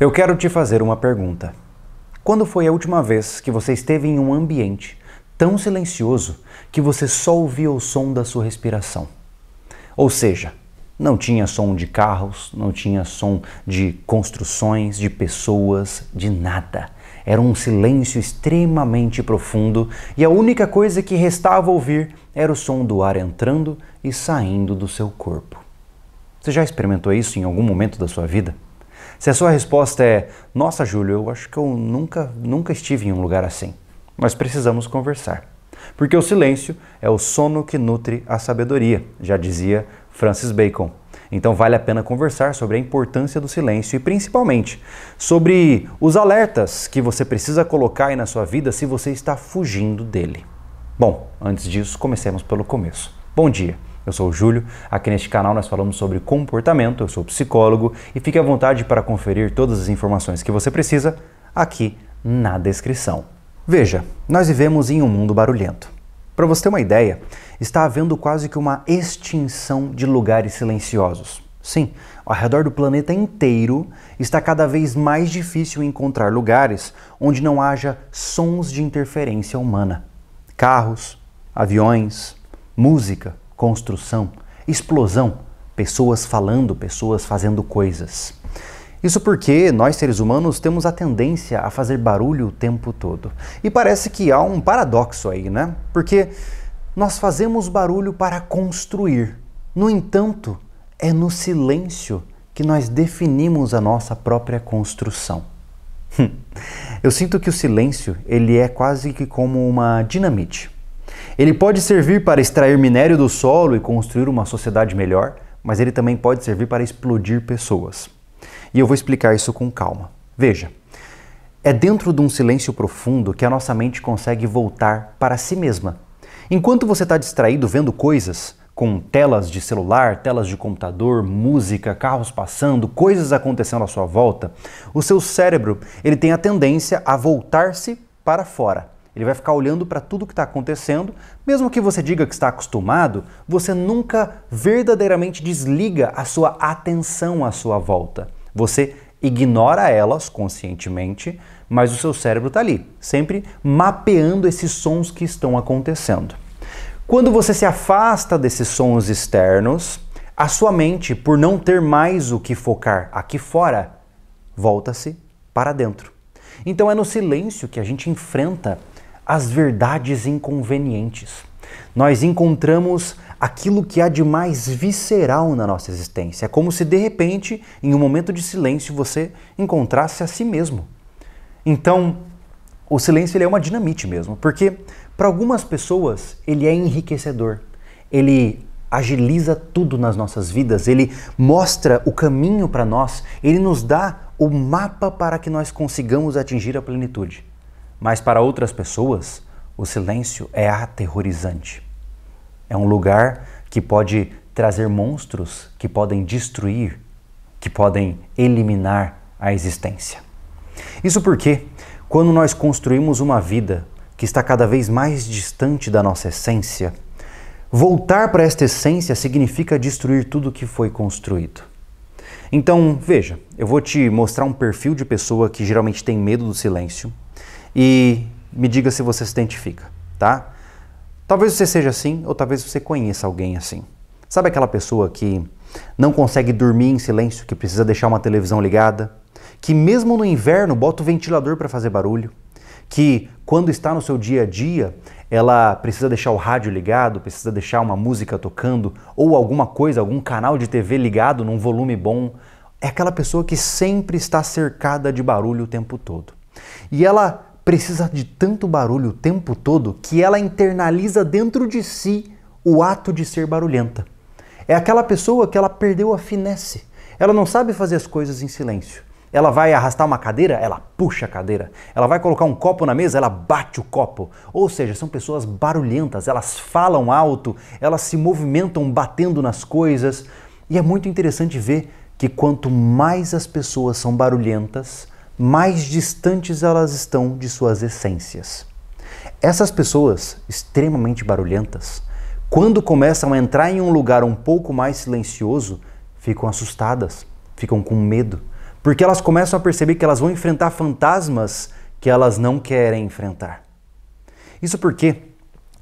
Eu quero te fazer uma pergunta. Quando foi a última vez que você esteve em um ambiente tão silencioso que você só ouvia o som da sua respiração? Ou seja, não tinha som de carros, não tinha som de construções, de pessoas, de nada. Era um silêncio extremamente profundo e a única coisa que restava ouvir era o som do ar entrando e saindo do seu corpo. Você já experimentou isso em algum momento da sua vida? Se a sua resposta é: Nossa, Júlio, eu acho que eu nunca, nunca estive em um lugar assim, nós precisamos conversar. Porque o silêncio é o sono que nutre a sabedoria, já dizia Francis Bacon. Então vale a pena conversar sobre a importância do silêncio e principalmente sobre os alertas que você precisa colocar aí na sua vida se você está fugindo dele. Bom, antes disso, comecemos pelo começo. Bom dia. Eu sou o Júlio, aqui neste canal nós falamos sobre comportamento, eu sou psicólogo e fique à vontade para conferir todas as informações que você precisa aqui na descrição. Veja, nós vivemos em um mundo barulhento. Para você ter uma ideia, está havendo quase que uma extinção de lugares silenciosos. Sim, ao redor do planeta inteiro está cada vez mais difícil encontrar lugares onde não haja sons de interferência humana. Carros, aviões, música, construção, explosão, pessoas falando, pessoas fazendo coisas. Isso porque nós seres humanos temos a tendência a fazer barulho o tempo todo. E parece que há um paradoxo aí, né? Porque nós fazemos barulho para construir. No entanto, é no silêncio que nós definimos a nossa própria construção. Hum. Eu sinto que o silêncio, ele é quase que como uma dinamite. Ele pode servir para extrair minério do solo e construir uma sociedade melhor, mas ele também pode servir para explodir pessoas. E eu vou explicar isso com calma. Veja, é dentro de um silêncio profundo que a nossa mente consegue voltar para si mesma. Enquanto você está distraído vendo coisas, com telas de celular, telas de computador, música, carros passando, coisas acontecendo à sua volta, o seu cérebro ele tem a tendência a voltar-se para fora ele vai ficar olhando para tudo o que está acontecendo. Mesmo que você diga que está acostumado, você nunca verdadeiramente desliga a sua atenção à sua volta. Você ignora elas conscientemente, mas o seu cérebro está ali, sempre mapeando esses sons que estão acontecendo. Quando você se afasta desses sons externos, a sua mente, por não ter mais o que focar aqui fora, volta-se para dentro. Então é no silêncio que a gente enfrenta as verdades inconvenientes. Nós encontramos aquilo que há de mais visceral na nossa existência. É como se de repente, em um momento de silêncio, você encontrasse a si mesmo. Então, o silêncio ele é uma dinamite mesmo, porque para algumas pessoas ele é enriquecedor. Ele agiliza tudo nas nossas vidas, ele mostra o caminho para nós, ele nos dá o mapa para que nós consigamos atingir a plenitude. Mas para outras pessoas, o silêncio é aterrorizante. É um lugar que pode trazer monstros que podem destruir, que podem eliminar a existência. Isso porque, quando nós construímos uma vida que está cada vez mais distante da nossa essência, voltar para esta essência significa destruir tudo que foi construído. Então, veja, eu vou te mostrar um perfil de pessoa que geralmente tem medo do silêncio, e me diga se você se identifica, tá? Talvez você seja assim, ou talvez você conheça alguém assim. Sabe aquela pessoa que não consegue dormir em silêncio, que precisa deixar uma televisão ligada, que mesmo no inverno bota o ventilador para fazer barulho, que quando está no seu dia a dia, ela precisa deixar o rádio ligado, precisa deixar uma música tocando ou alguma coisa, algum canal de TV ligado num volume bom. É aquela pessoa que sempre está cercada de barulho o tempo todo. E ela precisa de tanto barulho o tempo todo que ela internaliza dentro de si o ato de ser barulhenta. É aquela pessoa que ela perdeu a finesse. Ela não sabe fazer as coisas em silêncio. Ela vai arrastar uma cadeira, ela puxa a cadeira. Ela vai colocar um copo na mesa, ela bate o copo. Ou seja, são pessoas barulhentas, elas falam alto, elas se movimentam batendo nas coisas. E é muito interessante ver que quanto mais as pessoas são barulhentas, mais distantes elas estão de suas essências. Essas pessoas, extremamente barulhentas, quando começam a entrar em um lugar um pouco mais silencioso, ficam assustadas, ficam com medo, porque elas começam a perceber que elas vão enfrentar fantasmas que elas não querem enfrentar. Isso porque,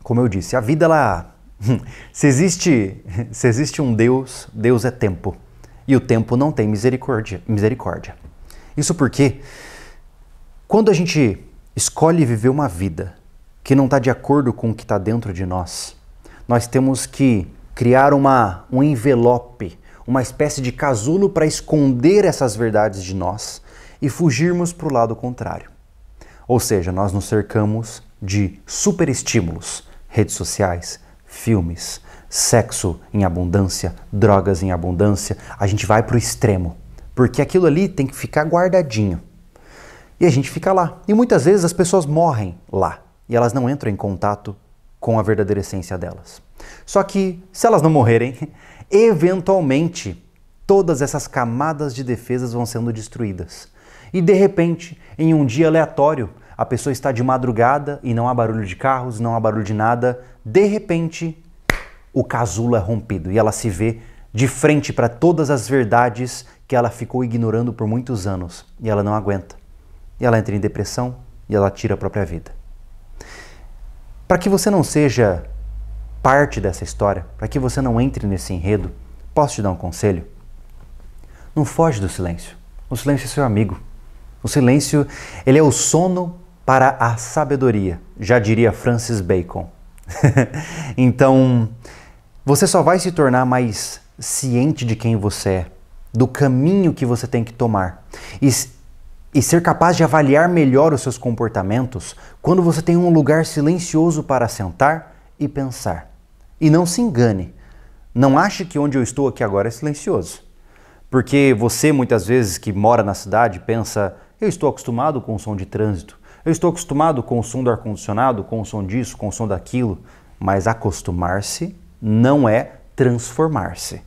como eu disse, a vida ela se existe, se existe um Deus, Deus é tempo. E o tempo não tem misericórdia, misericórdia. Isso porque quando a gente escolhe viver uma vida que não está de acordo com o que está dentro de nós, nós temos que criar uma, um envelope, uma espécie de casulo para esconder essas verdades de nós e fugirmos para o lado contrário. Ou seja, nós nos cercamos de superestímulos, redes sociais, filmes, sexo em abundância, drogas em abundância, a gente vai para o extremo porque aquilo ali tem que ficar guardadinho. E a gente fica lá. E muitas vezes as pessoas morrem lá e elas não entram em contato com a verdadeira essência delas. Só que, se elas não morrerem, eventualmente todas essas camadas de defesas vão sendo destruídas. E de repente, em um dia aleatório, a pessoa está de madrugada e não há barulho de carros, não há barulho de nada. De repente, o casulo é rompido e ela se vê de frente para todas as verdades que ela ficou ignorando por muitos anos e ela não aguenta. E ela entra em depressão e ela tira a própria vida. Para que você não seja parte dessa história, para que você não entre nesse enredo, posso te dar um conselho? Não foge do silêncio. O silêncio é seu amigo. O silêncio, ele é o sono para a sabedoria, já diria Francis Bacon. então, você só vai se tornar mais ciente de quem você é do caminho que você tem que tomar e, e ser capaz de avaliar melhor os seus comportamentos quando você tem um lugar silencioso para sentar e pensar. E não se engane, não ache que onde eu estou aqui agora é silencioso. Porque você, muitas vezes, que mora na cidade, pensa: eu estou acostumado com o som de trânsito, eu estou acostumado com o som do ar-condicionado, com o som disso, com o som daquilo. Mas acostumar-se não é transformar-se.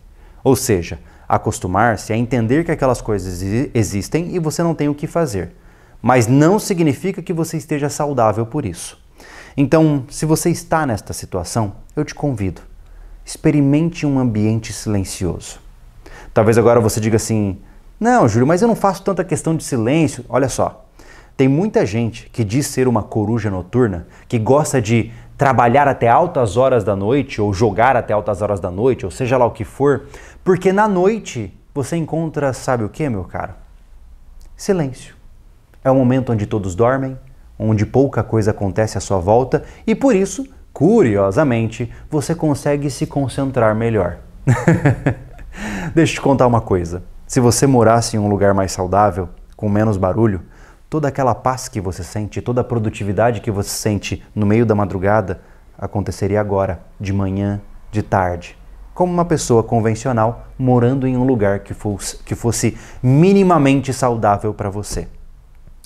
Ou seja, acostumar-se a entender que aquelas coisas existem e você não tem o que fazer. Mas não significa que você esteja saudável por isso. Então, se você está nesta situação, eu te convido, experimente um ambiente silencioso. Talvez agora você diga assim: não, Júlio, mas eu não faço tanta questão de silêncio. Olha só, tem muita gente que diz ser uma coruja noturna, que gosta de trabalhar até altas horas da noite, ou jogar até altas horas da noite, ou seja lá o que for, porque na noite você encontra, sabe o que, meu caro? Silêncio. É o momento onde todos dormem, onde pouca coisa acontece à sua volta e por isso, curiosamente, você consegue se concentrar melhor. Deixa eu te contar uma coisa. Se você morasse em um lugar mais saudável, com menos barulho, toda aquela paz que você sente, toda a produtividade que você sente no meio da madrugada aconteceria agora, de manhã, de tarde. Como uma pessoa convencional morando em um lugar que fosse, que fosse minimamente saudável para você.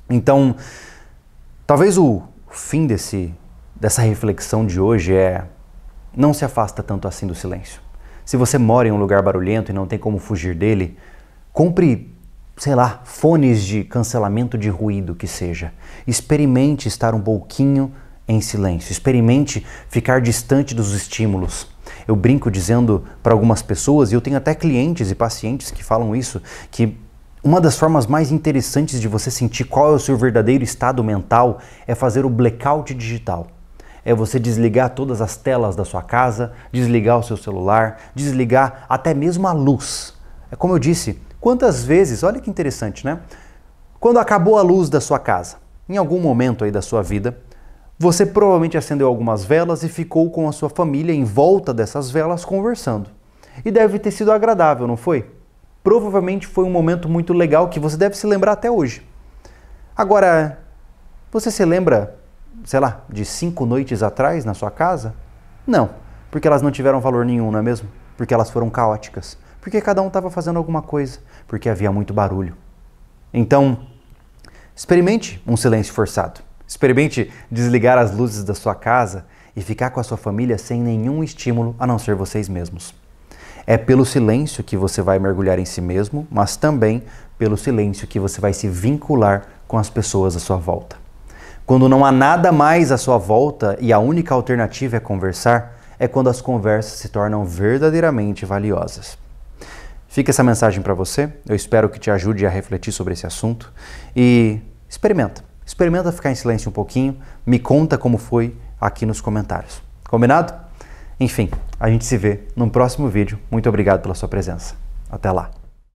Então, talvez o fim desse, dessa reflexão de hoje é: não se afasta tanto assim do silêncio. Se você mora em um lugar barulhento e não tem como fugir dele, compre sei lá, fones de cancelamento de ruído que seja. Experimente estar um pouquinho em silêncio, experimente ficar distante dos estímulos. Eu brinco dizendo para algumas pessoas, e eu tenho até clientes e pacientes que falam isso, que uma das formas mais interessantes de você sentir qual é o seu verdadeiro estado mental é fazer o blackout digital. É você desligar todas as telas da sua casa, desligar o seu celular, desligar até mesmo a luz. É como eu disse, Quantas vezes, olha que interessante, né? Quando acabou a luz da sua casa, em algum momento aí da sua vida, você provavelmente acendeu algumas velas e ficou com a sua família em volta dessas velas conversando. E deve ter sido agradável, não foi? Provavelmente foi um momento muito legal que você deve se lembrar até hoje. Agora, você se lembra, sei lá, de cinco noites atrás na sua casa? Não, porque elas não tiveram valor nenhum, não é mesmo? Porque elas foram caóticas porque cada um estava fazendo alguma coisa, porque havia muito barulho. Então, experimente um silêncio forçado. Experimente desligar as luzes da sua casa e ficar com a sua família sem nenhum estímulo a não ser vocês mesmos. É pelo silêncio que você vai mergulhar em si mesmo, mas também pelo silêncio que você vai se vincular com as pessoas à sua volta. Quando não há nada mais à sua volta e a única alternativa é conversar, é quando as conversas se tornam verdadeiramente valiosas. Fica essa mensagem para você. Eu espero que te ajude a refletir sobre esse assunto e experimenta. Experimenta ficar em silêncio um pouquinho, me conta como foi aqui nos comentários. Combinado? Enfim, a gente se vê num próximo vídeo. Muito obrigado pela sua presença. Até lá.